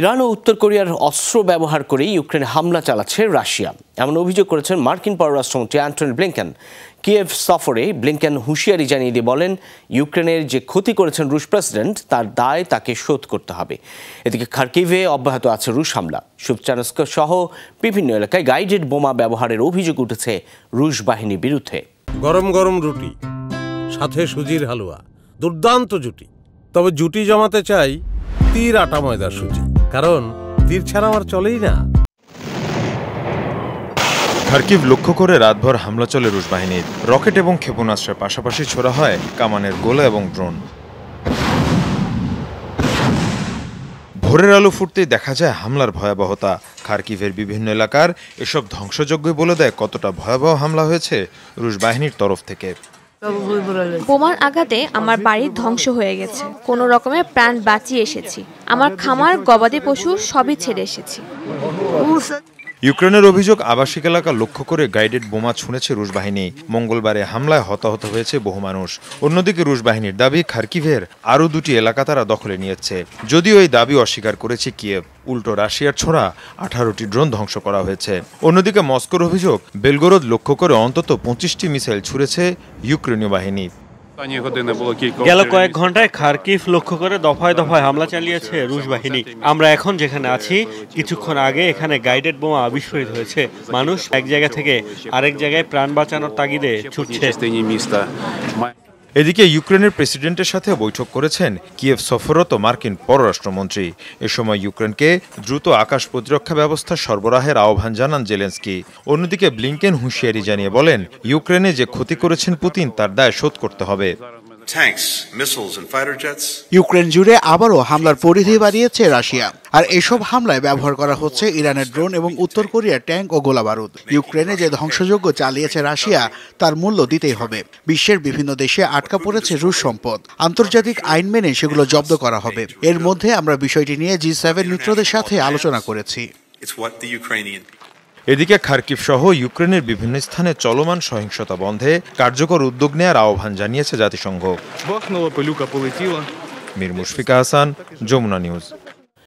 Iran ও উত্তর কোরিয়ার অস্ত্র ব্যবহার করে ইউক্রেনে হামলা চালাচ্ছে রাশিয়া এমন অভিযোগ করেছেন মার্কিন পররাষ্ট্রমন্ত্রী অ্যান্টনি ব্লিংকেন কিয়েভ সফরে ব্লিংকেন হুঁশিয়ারি জানিয়ে দিয়ে বলেন ইউক্রেনের যে ক্ষতি করেছেন রুশ প্রেসিডেন্ট তার দায় তাকে শোধ করতে হবে এদিকে খার্কিভে অব্যাহত আছে রুশ হামলা সুবচানস্ক সহ বিভিন্ন এলাকায় গাইডেড বোমা ব্যবহারের অভিযোগ উঠেছে রুশ বাহিনীর বিরুদ্ধে গরম গরম রুটি সাথে সুজির হালুয়া দুর্দান্ত জুটি তবে জুটি জমাতে চাই তীর আটা ময়দার সুজি কারণ তীর ছাড়া আমার চলেই না খার্কিভ লক্ষ্য করে রাতভর হামলা চলে রুশ বাহিনীর রকেট এবং ক্ষেপণাস্ত্রের পাশাপাশি ছোড়া হয় কামানের গোলা এবং ড্রোন ভোরের আলো ফুটতেই দেখা যায় হামলার ভয়াবহতা খার্কিভের বিভিন্ন এলাকার এসব ধ্বংসযজ্ঞ বলে দেয় কতটা ভয়াবহ হামলা হয়েছে রুশ বাহিনীর তরফ থেকে বোমার আঘাতে আমার বাড়ি ধ্বংস হয়ে গেছে কোনো রকমে প্রাণ বাঁচিয়ে এসেছি আমার খামার গবাদি পশু সবই ছেড়ে এসেছি ইউক্রেনের অভিযোগ আবাসিক এলাকা লক্ষ্য করে গাইডেড বোমা ছুঁড়েছে রুশ বাহিনী মঙ্গলবারে হামলায় হতাহত হয়েছে বহু মানুষ অন্যদিকে রুশ বাহিনীর দাবি খার্কিভের আরও দুটি এলাকা তারা দখলে নিয়েছে যদিও এই দাবি অস্বীকার করেছে কিয়েভ উল্টো রাশিয়ার ছোড়া আঠারোটি ড্রোন ধ্বংস করা হয়েছে অন্যদিকে মস্কোর অভিযোগ বেলগোরদ লক্ষ্য করে অন্তত পঁচিশটি মিসাইল ছুঁড়েছে ইউক্রেনীয় বাহিনী গেল কয়েক ঘন্টায় খারকিফ লক্ষ্য করে দফায় দফায় হামলা চালিয়েছে রুশ বাহিনী আমরা এখন যেখানে আছি কিছুক্ষণ আগে এখানে গাইডেড বোমা আবিষ্কৃত হয়েছে মানুষ এক জায়গা থেকে আরেক জায়গায় প্রাণ বাঁচানোর তাগিদে ছুটছে এদিকে ইউক্রেনের প্রেসিডেন্টের সাথে বৈঠক করেছেন কিয়েভ সফররত মার্কিন পররাষ্ট্রমন্ত্রী এ সময় ইউক্রেনকে দ্রুত আকাশ প্রতিরক্ষা ব্যবস্থা সরবরাহের আহ্বান জানান জেলেন্সকি অন্যদিকে ব্লিংকেন হুঁশিয়ারি জানিয়ে বলেন ইউক্রেনে যে ক্ষতি করেছেন পুতিন তার দায় শোধ করতে হবে ইউক্রেন জুড়ে আবারও হামলার পরিধি বাড়িয়েছে রাশিয়া আর এসব হামলায় ব্যবহার করা হচ্ছে ইরানের ড্রোন এবং উত্তর কোরিয়ার ট্যাঙ্ক ও গোলাবারুদ ইউক্রেনে যে ধ্বংসযজ্ঞ চালিয়েছে রাশিয়া তার মূল্য দিতেই হবে বিশ্বের বিভিন্ন দেশে আটকা পড়েছে রুশ সম্পদ আন্তর্জাতিক আইন মেনে সেগুলো জব্দ করা হবে এর মধ্যে আমরা বিষয়টি নিয়ে জি সেভেন মিত্রদের সাথে আলোচনা করেছি এদিকে খার্কিভ সহ ইউক্রেনের বিভিন্ন স্থানে চলমান সহিংসতা বন্ধে কার্যকর উদ্যোগ নেয়ার আহ্বান জানিয়েছে জাতিসংঘ মির মুশফিকা হাসান যমুনা নিউজ